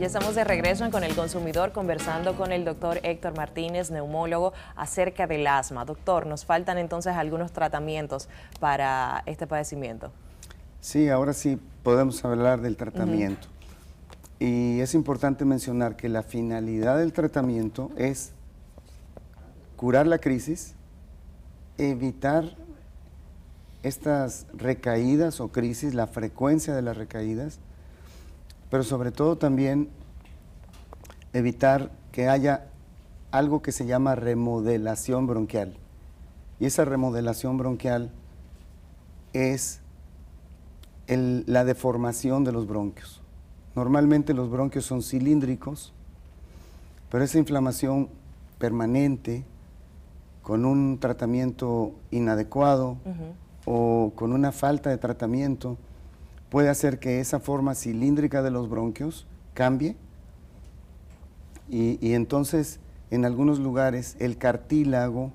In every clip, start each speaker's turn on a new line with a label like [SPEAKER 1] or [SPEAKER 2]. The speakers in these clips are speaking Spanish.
[SPEAKER 1] Ya estamos de regreso Con el Consumidor conversando con el doctor Héctor Martínez, neumólogo, acerca del asma. Doctor, nos faltan entonces algunos tratamientos para este padecimiento.
[SPEAKER 2] Sí, ahora sí podemos hablar del tratamiento. Y es importante mencionar que la finalidad del tratamiento es curar la crisis, evitar estas recaídas o crisis, la frecuencia de las recaídas, pero sobre todo también evitar que haya algo que se llama remodelación bronquial. Y esa remodelación bronquial es la deformación de los bronquios. Normalmente los bronquios son cilíndricos, pero esa inflamación permanente, con un tratamiento inadecuado o con una falta de tratamiento, puede hacer que esa forma cilíndrica de los bronquios cambie y, entonces en algunos lugares el cartílago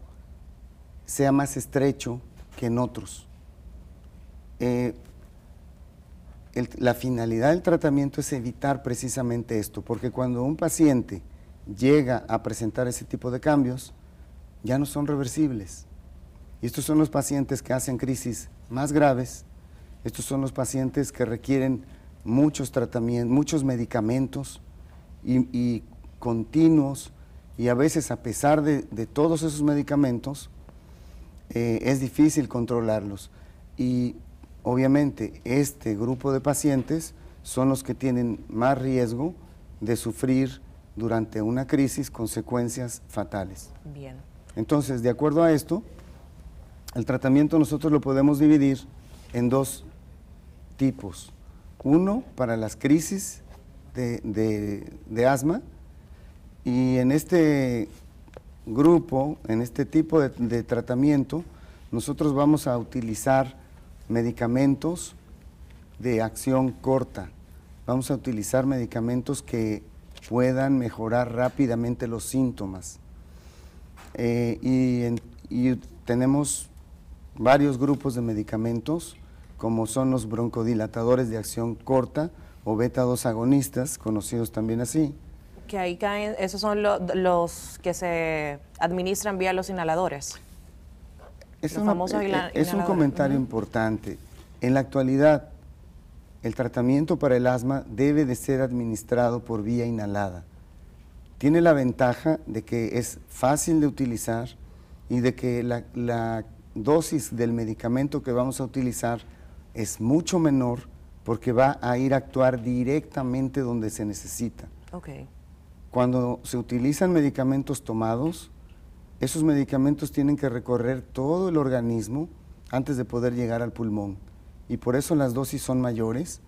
[SPEAKER 2] sea más estrecho que en otros. Eh, la finalidad del tratamiento es evitar precisamente esto, porque cuando un paciente llega a presentar ese tipo de cambios, ya no son reversibles. Y estos son los pacientes que hacen crisis más graves estos son los pacientes que requieren muchos tratamientos, muchos medicamentos y, continuos y a veces a pesar de, todos esos medicamentos eh, es difícil controlarlos. Y obviamente este grupo de pacientes son los que tienen más riesgo de sufrir durante una crisis consecuencias fatales. Bien. Entonces, de acuerdo a esto, el tratamiento nosotros lo podemos dividir en dos tipos. Uno para las crisis de, asma y en este grupo, en este tipo de, tratamiento, nosotros vamos a utilizar medicamentos de acción corta. Vamos a utilizar medicamentos que puedan mejorar rápidamente los síntomas. Eh, y, y, tenemos varios grupos de medicamentos como son los broncodilatadores de acción corta o beta-2 agonistas, conocidos también así.
[SPEAKER 1] Que ahí caen, esos son los que se administran vía los inhaladores.
[SPEAKER 2] Es, eh, eh, un comentario importante. En la actualidad, el tratamiento para el asma debe de ser administrado por vía inhalada. Tiene la ventaja de que es fácil de utilizar y de que la dosis del medicamento que vamos a utilizar es mucho menor porque va a ir a actuar directamente donde se necesita. Cuando se utilizan medicamentos tomados, esos medicamentos tienen que recorrer todo el organismo antes de poder llegar al pulmón. Y por eso las dosis son mayores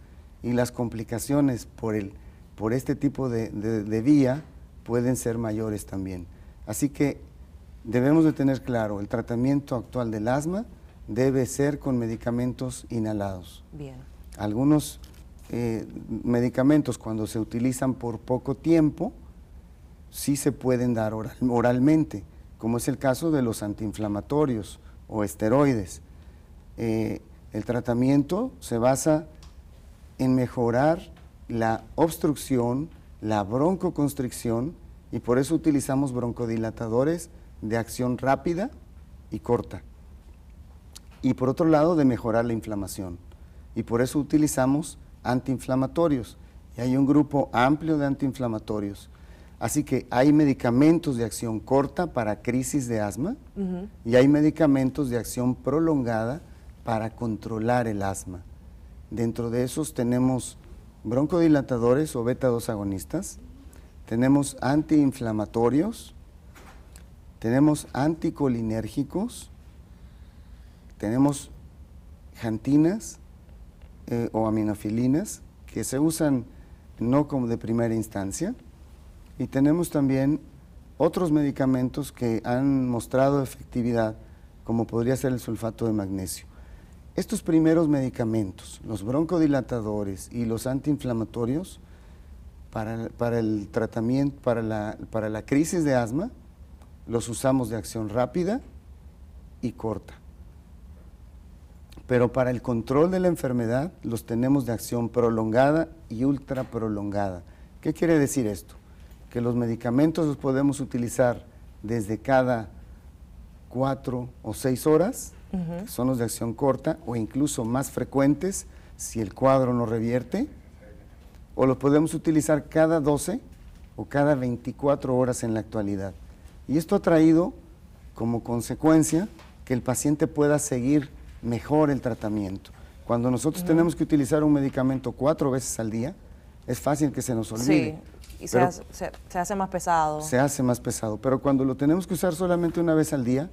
[SPEAKER 2] y las complicaciones por, este tipo de, de vía pueden ser mayores también. Así que debemos de tener claro, el tratamiento actual del asma debe ser con medicamentos inhalados. Algunos eh, medicamentos cuando se utilizan por poco tiempo, sí se pueden dar oralmente, como es el caso de los antiinflamatorios o esteroides. Eh, el tratamiento se basa en mejorar la obstrucción, la broncoconstricción, y por eso utilizamos broncodilatadores de acción rápida y corta y por otro lado de mejorar la inflamación. Y por eso utilizamos antiinflamatorios. Y hay un grupo amplio de antiinflamatorios. Así que hay medicamentos de acción corta para crisis de asma y hay medicamentos de acción prolongada para controlar el asma. Dentro de esos tenemos broncodilatadores o beta-2 agonistas, tenemos antiinflamatorios, tenemos anticolinérgicos, tenemos jantinas eh, o aminofilinas que se usan no como de primera instancia y tenemos también otros medicamentos que han mostrado efectividad como podría ser el sulfato de magnesio. Estos primeros medicamentos, los broncodilatadores y los antiinflamatorios, para, el tratamiento, para la crisis de asma, los usamos de acción rápida y corta pero para el control de la enfermedad los tenemos de acción prolongada y ultra prolongada. ¿Qué quiere decir esto? Que los medicamentos los podemos utilizar desde cada cuatro o seis horas, son los de acción corta, o incluso más frecuentes si el cuadro no revierte, o los podemos utilizar cada 12 o cada 24 horas en la actualidad. Y esto ha traído como consecuencia que el paciente pueda seguir mejor el tratamiento. Cuando nosotros tenemos que utilizar un medicamento cuatro veces al día, es fácil que se nos olvide. Sí, y se
[SPEAKER 1] hace, más pesado. Se
[SPEAKER 2] hace más pesado, pero cuando lo tenemos que usar solamente una vez al día,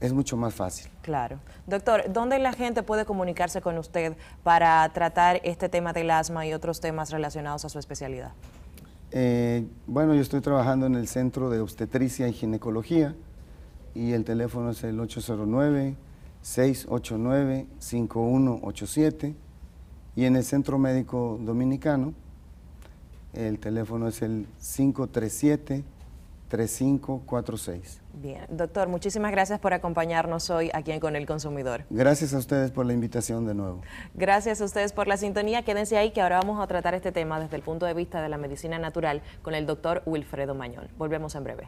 [SPEAKER 2] es mucho más fácil.
[SPEAKER 1] Claro. Doctor, ¿dónde la gente puede comunicarse con usted para tratar este tema del asma y otros temas relacionados a su especialidad?
[SPEAKER 2] Eh, bueno, yo estoy trabajando en el Centro de Obstetricia y Ginecología y el teléfono es el 809 689-5187 y en el Centro Médico Dominicano el teléfono es el 537 3546.
[SPEAKER 1] Bien, doctor, muchísimas gracias por acompañarnos hoy aquí en Con el Consumidor.
[SPEAKER 2] Gracias a ustedes por la invitación de nuevo.
[SPEAKER 1] Gracias a ustedes por la sintonía. Quédense ahí que ahora vamos a tratar este tema desde el punto de vista de la medicina natural con el doctor Wilfredo Mañón. Volvemos en breve.